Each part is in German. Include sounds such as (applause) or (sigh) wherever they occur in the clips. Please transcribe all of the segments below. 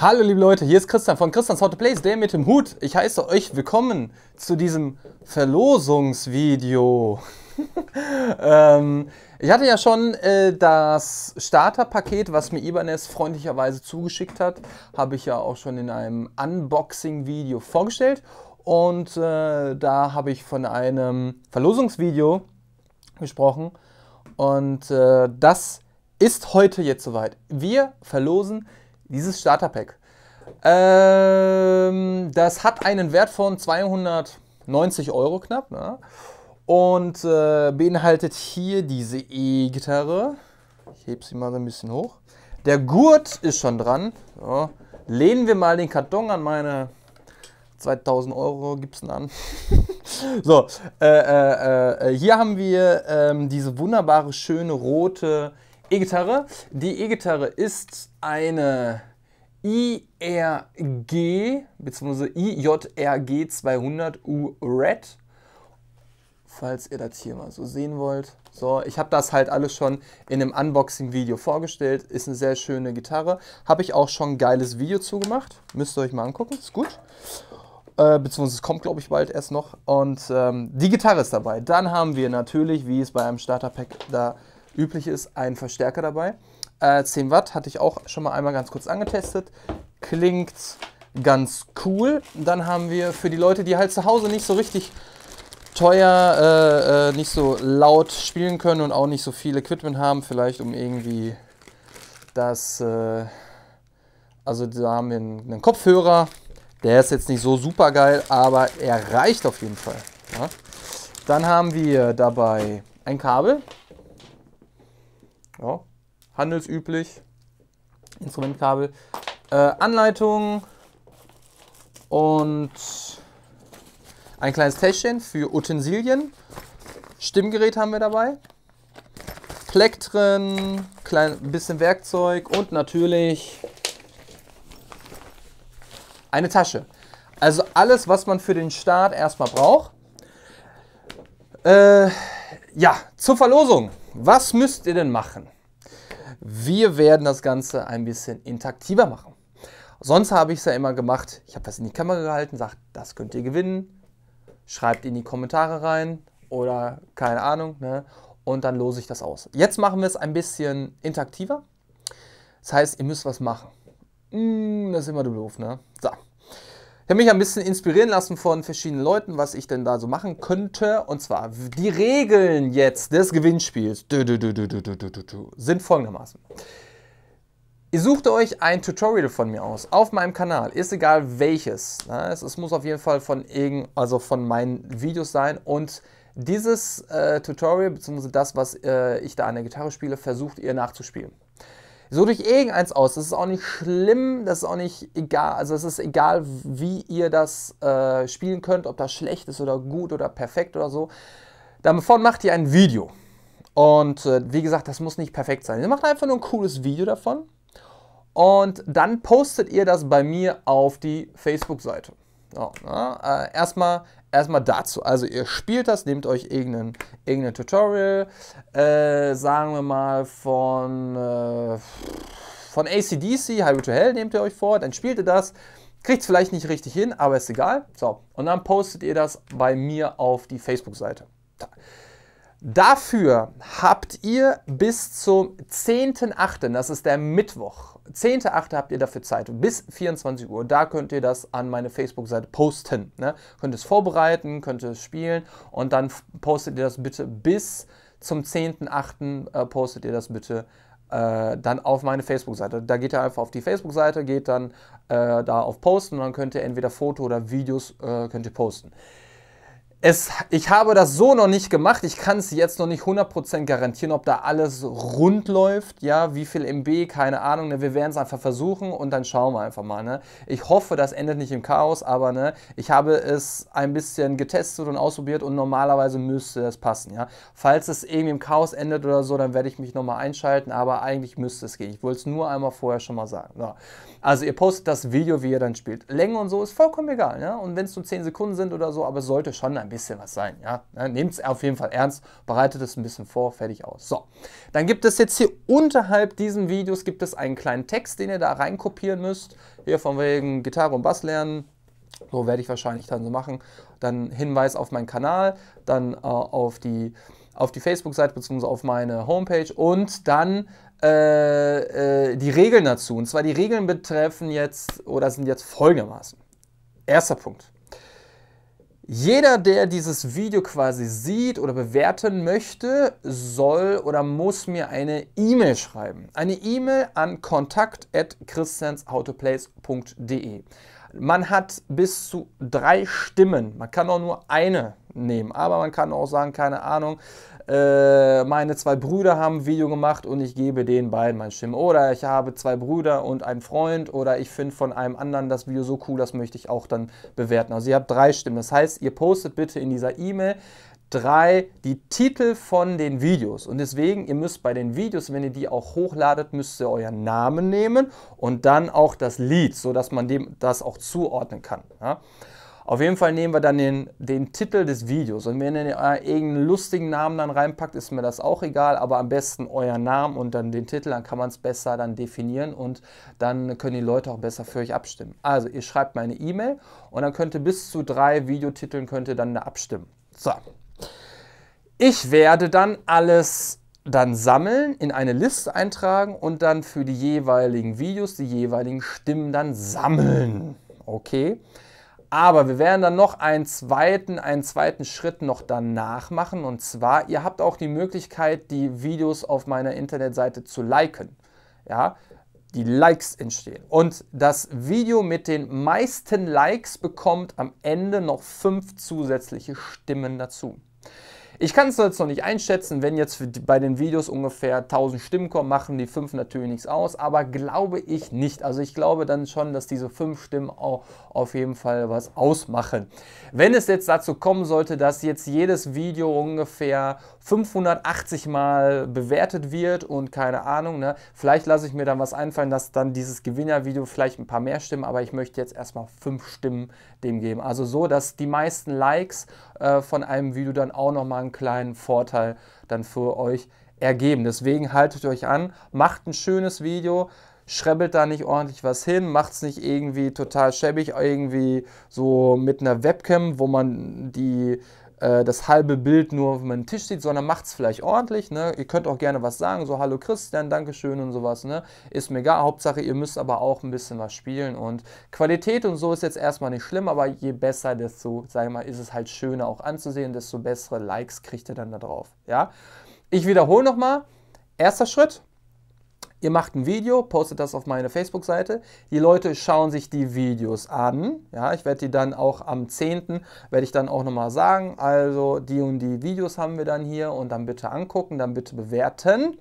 Hallo liebe Leute, hier ist Christian von Christians Hot to Plays, der mit dem Hut. Ich heiße euch willkommen zu diesem Verlosungsvideo. (laughs) ähm, ich hatte ja schon äh, das Starterpaket, was mir Ibanez freundlicherweise zugeschickt hat, habe ich ja auch schon in einem Unboxing-Video vorgestellt. Und äh, da habe ich von einem Verlosungsvideo gesprochen. Und äh, das ist heute jetzt soweit. Wir verlosen dieses Starterpack. Ähm, das hat einen Wert von 290 Euro knapp. Ne? Und äh, beinhaltet hier diese E-Gitarre. Ich hebe sie mal so ein bisschen hoch. Der Gurt ist schon dran. So. Lehnen wir mal den Karton an meine 2000 Euro Gipsen an. (laughs) so, äh, äh, äh, äh, hier haben wir ähm, diese wunderbare, schöne rote E-Gitarre. Die E-Gitarre ist eine IRG bzw. IJRG 200 U Red. Falls ihr das hier mal so sehen wollt. So, ich habe das halt alles schon in einem Unboxing-Video vorgestellt. Ist eine sehr schöne Gitarre. Habe ich auch schon ein geiles Video zugemacht. Müsst ihr euch mal angucken. Ist gut. Äh, beziehungsweise es kommt, glaube ich, bald erst noch. Und ähm, die Gitarre ist dabei. Dann haben wir natürlich, wie es bei einem Starter-Pack da ist, üblich ist, ein Verstärker dabei. Äh, 10 Watt hatte ich auch schon mal einmal ganz kurz angetestet. Klingt ganz cool. Dann haben wir für die Leute, die halt zu Hause nicht so richtig teuer, äh, äh, nicht so laut spielen können und auch nicht so viel Equipment haben, vielleicht um irgendwie das, äh, also da haben wir einen, einen, Kopfhörer, der ist jetzt nicht so super geil, aber er reicht auf jeden Fall. Ja. Dann haben wir dabei ein Kabel, ja, handelsüblich, Instrumentkabel, äh, Anleitung und ein kleines Täschchen für Utensilien. Stimmgerät haben wir dabei. Plektren, ein bisschen Werkzeug und natürlich eine Tasche. Also alles, was man für den Start erstmal braucht. Äh, ja, zur Verlosung. Was müsst ihr denn machen? Wir werden das Ganze ein bisschen interaktiver machen. Sonst habe ich es ja immer gemacht, ich habe das in die Kamera gehalten, sagt, das könnt ihr gewinnen, schreibt in die Kommentare rein oder keine Ahnung, ne? und dann lose ich das aus. Jetzt machen wir es ein bisschen interaktiver. Das heißt, ihr müsst was machen. Mm, das ist immer doof, ne? So. Ich habe mich ein bisschen inspirieren lassen von verschiedenen Leuten, was ich denn da so machen könnte. Und zwar die Regeln jetzt des Gewinnspiels sind folgendermaßen. Ihr sucht euch ein Tutorial von mir aus, auf meinem Kanal, ist egal welches. Ne? Es, muss auf jeden Fall von, irgend, also von meinen Videos sein und dieses äh, Tutorial, beziehungsweise das, was äh, ich da an der Gitarre spiele, versucht ihr nachzuspielen. So durch irgendeins aus. Das ist auch nicht schlimm, das ist auch nicht egal. Also es ist egal, wie ihr das äh, spielen könnt, ob das schlecht ist oder gut oder perfekt oder so. Davon macht ihr ein Video. Und äh, wie gesagt, das muss nicht perfekt sein. Ihr macht einfach nur ein cooles Video davon. Und dann postet ihr das bei mir auf die Facebook-Seite. So, ne? äh, erstmal erstmal dazu. Also ihr spielt das, nehmt euch irgendein, irgendein Tutorial, äh, sagen wir mal von, äh, von ACDC, Highway to Hell nehmt ihr euch vor, dann spielt ihr das, kriegt es vielleicht nicht richtig hin, aber ist egal. So, und dann postet ihr das bei mir auf die Facebook-Seite. Dafür habt ihr bis zum 10.8., das ist der Mittwoch, 10.8. habt ihr dafür Zeit, bis 24 Uhr. Da könnt ihr das an meine Facebook-Seite posten. Ne? Könnt es vorbereiten, könnt es spielen und dann postet ihr das bitte bis zum 10.8. Äh, postet ihr das bitte äh, dann auf meine Facebook-Seite. Da geht ihr einfach auf die Facebook-Seite, geht dann äh, da auf Posten und dann könnt ihr entweder Foto oder Videos äh, könnt ihr posten es, ich habe das so noch nicht gemacht. Ich kann es jetzt noch nicht 100% garantieren, ob da alles rund läuft. Ja, wie viel MB, keine Ahnung. Ne? Wir werden es einfach versuchen und dann schauen wir einfach mal. Ne? Ich hoffe, das endet nicht im Chaos, aber ne, ich habe es ein bisschen getestet und ausprobiert und normalerweise müsste das passen. Ja? Falls es irgendwie im Chaos endet oder so, dann werde ich mich nochmal einschalten, aber eigentlich müsste es gehen. Ich wollte es nur einmal vorher schon mal sagen. Ja. Also ihr postet das Video, wie ihr dann spielt. Länge und so ist vollkommen egal. Ne? Und wenn es nur 10 Sekunden sind oder so, aber es sollte schon ein ein bisschen was sein. Ja? Ne, Nehmt es auf jeden Fall ernst, bereitet es ein bisschen vor, fertig aus. So, dann gibt es jetzt hier unterhalb diesen Videos gibt es einen kleinen Text, den ihr da reinkopieren müsst. Hier von wegen Gitarre und Bass lernen. So werde ich wahrscheinlich dann so machen. Dann Hinweis auf meinen Kanal, dann äh, auf die, auf die Facebook-Seite bzw. auf meine Homepage und dann äh, äh, die Regeln dazu. Und zwar die Regeln betreffen jetzt oder sind jetzt folgendermaßen. Erster Punkt. Jeder, der dieses Video quasi sieht oder bewerten möchte, soll oder muss mir eine E-Mail schreiben. Eine E-Mail an kontakt.christianshowtoplace.de. Man hat bis zu drei Stimmen. Man kann auch nur eine nehmen. Aber man kann auch sagen, keine Ahnung, äh, meine zwei Brüder haben ein Video gemacht und ich gebe den beiden meine Stimme. Oder ich habe zwei Brüder und einen Freund. Oder ich finde von einem anderen das Video so cool, das möchte ich auch dann bewerten. Also ihr habt drei Stimmen. Das heißt, ihr postet bitte in dieser E-Mail 3 die Titel von den Videos. Und deswegen, ihr müsst bei den Videos, wenn ihr die auch hochladet, müsst ihr euren Namen nehmen und dann auch das Lied, sodass man dem das auch zuordnen kann. Ja? Auf jeden Fall nehmen wir dann den, den Titel des Videos. Und wenn ihr äh, irgendeinen lustigen Namen dann reinpackt, ist mir das auch egal, aber am besten euren Namen und dann den Titel, dann kann man es besser dann definieren und dann können die Leute auch besser für euch abstimmen. Also ihr schreibt meine E-Mail und dann könnt ihr bis zu drei Videotiteln könnt ihr dann da abstimmen. So. Ich werde dann alles dann sammeln, in eine Liste eintragen und dann für die jeweiligen Videos, die jeweiligen Stimmen dann sammeln. Okay. Aber wir werden dann noch einen zweiten, einen zweiten Schritt noch danach machen. Und zwar, ihr habt auch die Möglichkeit, die Videos auf meiner Internetseite zu liken. Ja, die Likes entstehen. Und das Video mit den meisten Likes bekommt am Ende noch fünf zusätzliche Stimmen dazu. Ich kann es jetzt noch nicht einschätzen, wenn jetzt bei den Videos ungefähr 1000 Stimmen kommen, machen die 5 natürlich nichts aus, aber glaube ich nicht. Also ich glaube dann schon, dass diese 5 Stimmen auch auf jeden Fall was ausmachen. Wenn es jetzt dazu kommen sollte, dass jetzt jedes Video ungefähr 580 Mal bewertet wird und keine Ahnung. Ne? Vielleicht lasse ich mir dann was einfallen, dass dann dieses Gewinnervideo vielleicht ein paar mehr Stimmen, aber ich möchte jetzt erstmal fünf Stimmen dem geben. Also so, dass die meisten Likes äh, von einem Video dann auch nochmal einen kleinen Vorteil dann für euch ergeben. Deswegen haltet euch an, macht ein schönes Video, schrebbelt da nicht ordentlich was hin, macht es nicht irgendwie total schäbig, irgendwie so mit einer Webcam, wo man die äh, das halbe Bild nur auf meinem Tisch sieht, sondern macht es vielleicht ordentlich. Ne? Ihr könnt auch gerne was sagen, so Hallo Christian, Dankeschön und sowas. Ne? Ist mir egal. Hauptsache, ihr müsst aber auch ein bisschen was spielen. Und Qualität und so ist jetzt erstmal nicht schlimm, aber je besser, desto, sag ich mal, ist es halt schöner auch anzusehen, desto bessere Likes kriegt ihr dann da drauf. Ja? Ich wiederhole nochmal. Erster Schritt, Ihr macht ein Video, postet das auf meine Facebook-Seite. Die Leute schauen sich die Videos an. Ja, ich werde die dann auch am 10. werde ich dann auch nochmal sagen. Also die und die Videos haben wir dann hier und dann bitte angucken, dann bitte bewerten.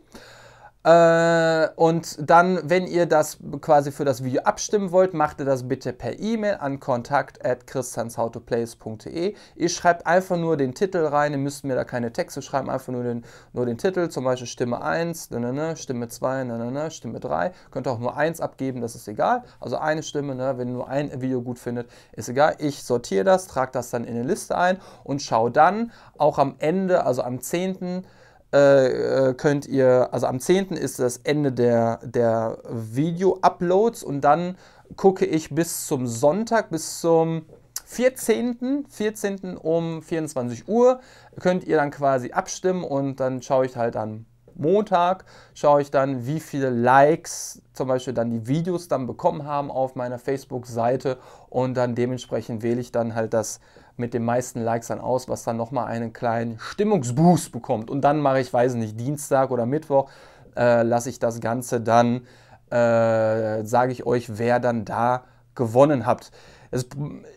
Äh, und dann, wenn ihr das quasi für das Video abstimmen wollt, macht ihr das bitte per E-Mail an kontakt.christianshowtoplays.de. Ihr schreibt einfach nur den Titel rein, ihr müsst mir da keine Texte schreiben, einfach nur den, nur den Titel, zum Beispiel Stimme 1, na, na, na, Stimme 2, na, na, na, Stimme 3. Könnt auch nur 1 abgeben, das ist egal. Also eine Stimme, ne, wenn ihr nur ein Video gut findet, ist egal. Ich sortiere das, trage das dann in eine Liste ein und schaue dann auch am Ende, also am 10 äh, äh, könnt ihr, also am 10. ist das Ende der, der Video-Uploads und dann gucke ich bis zum Sonntag, bis zum 14. 14. um 24 Uhr könnt ihr dann quasi abstimmen und dann schaue ich halt an. Montag schaue ich dann, wie viele Likes zum Beispiel dann die Videos dann bekommen haben auf meiner Facebook-Seite und dann dementsprechend wähle ich dann halt das mit den meisten Likes dann aus, was dann nochmal einen kleinen Stimmungsboost bekommt. Und dann mache ich, weiß nicht, Dienstag oder Mittwoch, äh, lasse ich das Ganze dann, äh, sage ich euch, wer dann da gewonnen habt. Es,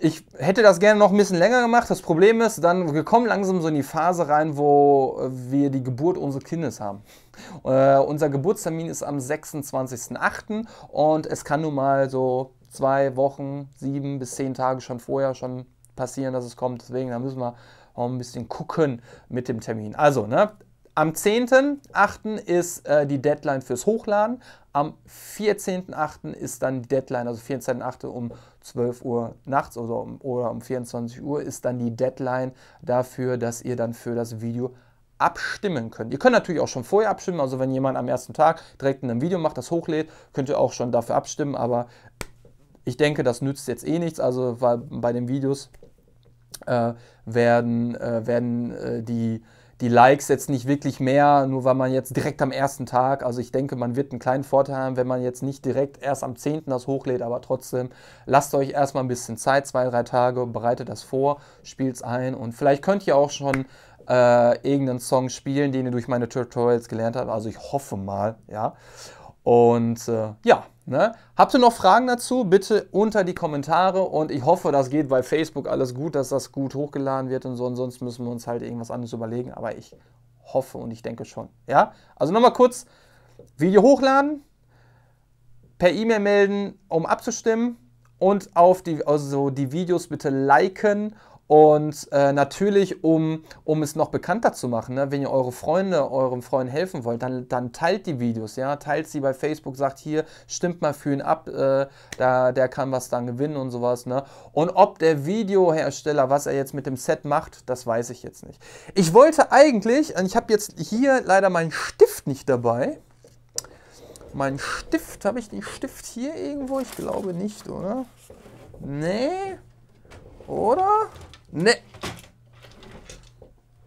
ich hätte das gerne noch ein bisschen länger gemacht. Das Problem ist, dann wir kommen langsam so in die Phase rein, wo wir die Geburt unseres Kindes haben. Äh, unser Geburtstermin ist am 26.08. und es kann nun mal so zwei Wochen, sieben bis zehn Tage schon vorher schon passieren, dass es kommt. Deswegen, da müssen wir auch ein bisschen gucken mit dem Termin. Also, ne, am 10.8. ist äh, die Deadline fürs Hochladen. Am 14.8. ist dann die Deadline, also 14.8. um 12 Uhr nachts oder um, oder um 24 Uhr ist dann die Deadline dafür, dass ihr dann für das Video abstimmen könnt. Ihr könnt natürlich auch schon vorher abstimmen, also wenn jemand am ersten Tag direkt ein Video macht, das hochlädt, könnt ihr auch schon dafür abstimmen, aber ich denke, das nützt jetzt eh nichts, also weil bei den Videos äh, werden, äh, werden äh, die, die Likes jetzt nicht wirklich mehr, nur weil man jetzt direkt am ersten Tag, also ich denke, man wird einen kleinen Vorteil haben, wenn man jetzt nicht direkt erst am 10. das hochlädt, aber trotzdem lasst euch erstmal ein bisschen Zeit, zwei, drei Tage, bereitet das vor, spielt es ein und vielleicht könnt ihr auch schon äh, irgendeinen Song spielen, den ihr durch meine Tutorials gelernt habt. Also ich hoffe mal, ja. Und äh, ja, ne? habt ihr noch Fragen dazu? Bitte unter die Kommentare und ich hoffe, das geht bei Facebook alles gut, dass das gut hochgeladen wird und so. Und sonst müssen wir uns halt irgendwas anderes überlegen. Aber ich hoffe und ich denke schon. Ja, also nochmal kurz: Video hochladen, per E-Mail melden, um abzustimmen und auf die, also die Videos bitte liken und äh, natürlich, um, um es noch bekannter zu machen, ne, wenn ihr eure Freunde, eurem Freund helfen wollt, dann, dann teilt die Videos, ja, teilt sie bei Facebook, sagt hier, stimmt mal für ihn ab, äh, da, der kann was dann gewinnen und sowas. Ne? Und ob der Videohersteller, was er jetzt mit dem Set macht, das weiß ich jetzt nicht. Ich wollte eigentlich, ich habe jetzt hier leider meinen Stift nicht dabei. Mein Stift, habe ich den Stift hier irgendwo? Ich glaube nicht, oder? Nee. Oder? Ne.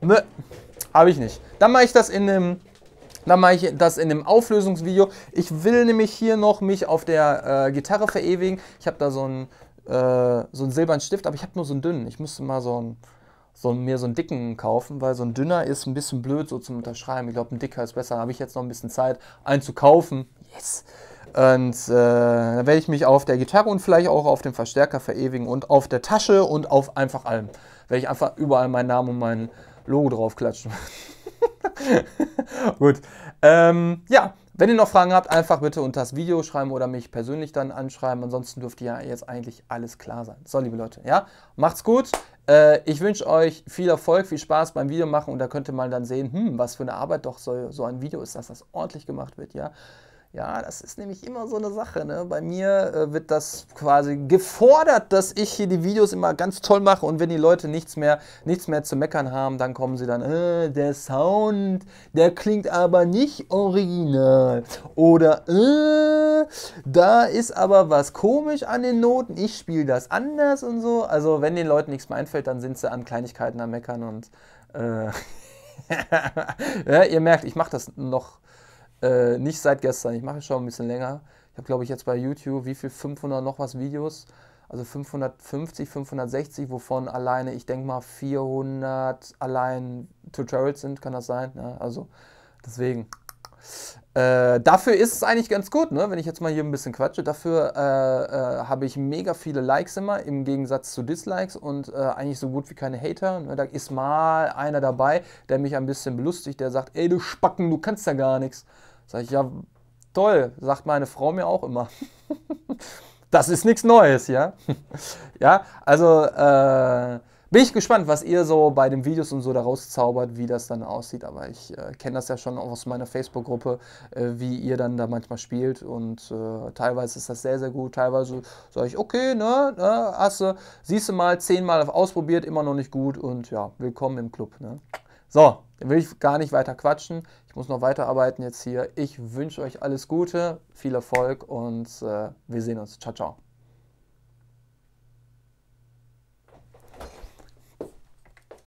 Ne. Habe ich nicht. Dann mache ich das in einem dann mache ich das in dem Auflösungsvideo. Ich will nämlich hier noch mich auf der äh, Gitarre verewigen. Ich habe da so einen, äh, so einen silbernen Stift, aber ich habe nur so einen dünnen. Ich müsste mal so einen, so einen, mir so einen dicken kaufen, weil so ein dünner ist ein bisschen blöd so zum Unterschreiben. Ich glaube, ein dicker ist besser. Da habe ich jetzt noch ein bisschen Zeit, einen zu kaufen. Yes! Und äh, da werde ich mich auf der Gitarre und vielleicht auch auf dem Verstärker verewigen und auf der Tasche und auf einfach allem. Werde ich einfach überall meinen Namen und mein Logo draufklatschen. (laughs) Gut. Ähm, ja, wenn ihr noch Fragen habt, einfach bitte unter das Video schreiben oder mich persönlich dann anschreiben. Ansonsten dürfte ja jetzt eigentlich alles klar sein. So, liebe Leute, ja, macht's gut. Äh, ich wünsche euch viel Erfolg, viel Spaß beim Video machen und da könnte man dann sehen, hm, was für eine Arbeit doch so, so ein Video ist, dass das ordentlich gemacht wird, ja. Ja, das ist nämlich immer so eine Sache. Ne? Bei mir äh, wird das quasi gefordert, dass ich hier die Videos immer ganz toll mache und wenn die Leute nichts mehr, nichts mehr zu meckern haben, dann kommen sie dann, äh, der Sound, der klingt aber nicht original. Oder, äh, da ist aber was komisch an den Noten, ich spiele das anders und so. Also wenn den Leuten nichts mehr einfällt, dann sind sie an Kleinigkeiten am Meckern und... Äh, (laughs) ja, ihr merkt, ich mache das noch äh, nicht seit gestern, ich mache schon ein bisschen länger. Ich habe, glaube ich, jetzt bei YouTube wie viel 500 noch was Videos, also 550, 560, wovon alleine, ich denke mal, 400 allein Tutorials sind, kann das sein? Ne? Also deswegen. Äh, dafür ist es eigentlich ganz gut, ne? wenn ich jetzt mal hier ein bisschen quatsche. Dafür äh, äh, habe ich mega viele Likes immer im Gegensatz zu Dislikes und äh, eigentlich so gut wie keine Hater. Ne? Da ist mal einer dabei, der mich ein bisschen belustigt, der sagt: Ey, du Spacken, du kannst ja gar nichts. Sag ich, ja, toll, sagt meine Frau mir auch immer. (laughs) das ist nichts Neues, ja. (laughs) ja, also äh, bin ich gespannt, was ihr so bei den Videos und so daraus zaubert, wie das dann aussieht. Aber ich äh, kenne das ja schon auch aus meiner Facebook-Gruppe, äh, wie ihr dann da manchmal spielt. Und äh, teilweise ist das sehr, sehr gut. Teilweise sage ich, okay, ne, ne hast du, siehst du mal, zehnmal ausprobiert, immer noch nicht gut. Und ja, willkommen im Club. Ne? So, dann will ich gar nicht weiter quatschen. Ich muss noch weiterarbeiten jetzt hier. Ich wünsche euch alles Gute, viel Erfolg und äh, wir sehen uns. Ciao, ciao.